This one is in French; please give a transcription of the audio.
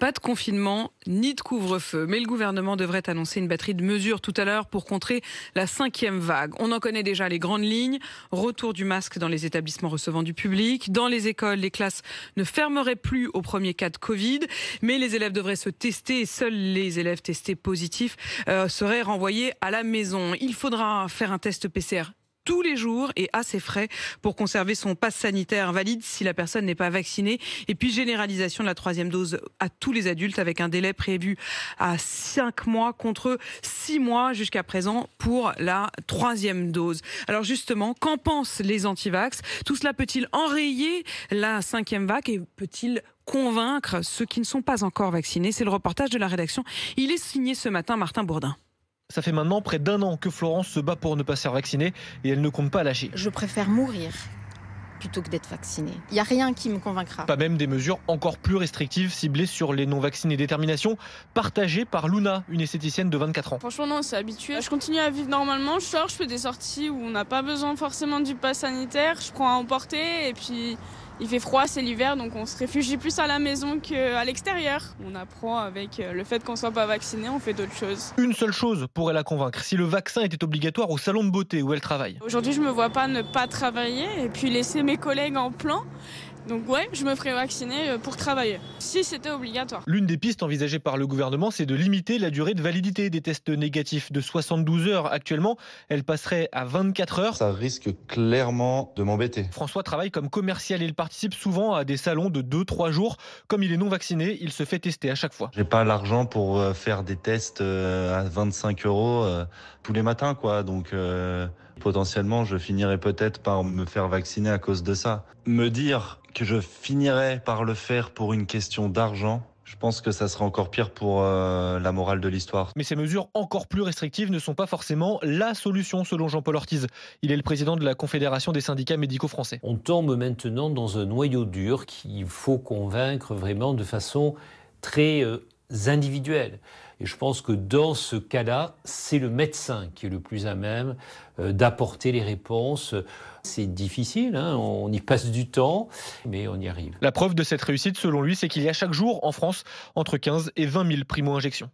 Pas de confinement ni de couvre-feu, mais le gouvernement devrait annoncer une batterie de mesures tout à l'heure pour contrer la cinquième vague. On en connaît déjà les grandes lignes. Retour du masque dans les établissements recevant du public. Dans les écoles, les classes ne fermeraient plus au premier cas de Covid, mais les élèves devraient se tester et seuls les élèves testés positifs euh, seraient renvoyés à la maison. Il faudra faire un test PCR tous les jours et à ses frais pour conserver son passe sanitaire valide si la personne n'est pas vaccinée. Et puis généralisation de la troisième dose à tous les adultes avec un délai prévu à 5 mois contre 6 mois jusqu'à présent pour la troisième dose. Alors justement, qu'en pensent les antivax Tout cela peut-il enrayer la cinquième vague et peut-il convaincre ceux qui ne sont pas encore vaccinés C'est le reportage de la rédaction. Il est signé ce matin Martin Bourdin. Ça fait maintenant près d'un an que Florence se bat pour ne pas se faire vacciner et elle ne compte pas lâcher. Je préfère mourir plutôt que d'être vaccinée. Il n'y a rien qui me convaincra. Pas même des mesures encore plus restrictives ciblées sur les non-vaccinés. Détermination partagées par Luna, une esthéticienne de 24 ans. Franchement, non, c'est habitué. Je continue à vivre normalement. Je sors, je fais des sorties où on n'a pas besoin forcément du pass sanitaire. Je prends à emporter et puis il fait froid, c'est l'hiver, donc on se réfugie plus à la maison qu'à l'extérieur. On apprend avec euh, le fait qu'on ne soit pas vacciné, on fait d'autres choses. Une seule chose pourrait la convaincre, si le vaccin était obligatoire au salon de beauté où elle travaille. Aujourd'hui, je ne me vois pas ne pas travailler et puis laisser mes collègues en plan. Donc ouais, je me ferai vacciner euh, pour travailler, si c'était obligatoire. L'une des pistes envisagées par le gouvernement, c'est de limiter la durée de validité des tests négatifs de 72 heures actuellement. Elle passerait à 24 heures. Ça risque clairement de m'embêter. François travaille comme commercial et il participe souvent à des salons de 2-3 jours. Comme il est non vacciné, il se fait tester à chaque fois. J'ai pas l'argent pour euh, faire des tests euh, à 25 euros tous les matins, quoi. Donc potentiellement je finirais peut-être par me faire vacciner à cause de ça. Me dire que je finirais par le faire pour une question d'argent, je pense que ça sera encore pire pour euh, la morale de l'histoire. Mais ces mesures encore plus restrictives ne sont pas forcément la solution, selon Jean-Paul Ortiz. Il est le président de la Confédération des syndicats médicaux français. On tombe maintenant dans un noyau dur qu'il faut convaincre vraiment de façon très euh, individuelles. Et je pense que dans ce cas-là, c'est le médecin qui est le plus à même euh, d'apporter les réponses. C'est difficile, hein, on y passe du temps, mais on y arrive. La preuve de cette réussite, selon lui, c'est qu'il y a chaque jour en France entre 15 et 20 000 primo-injections.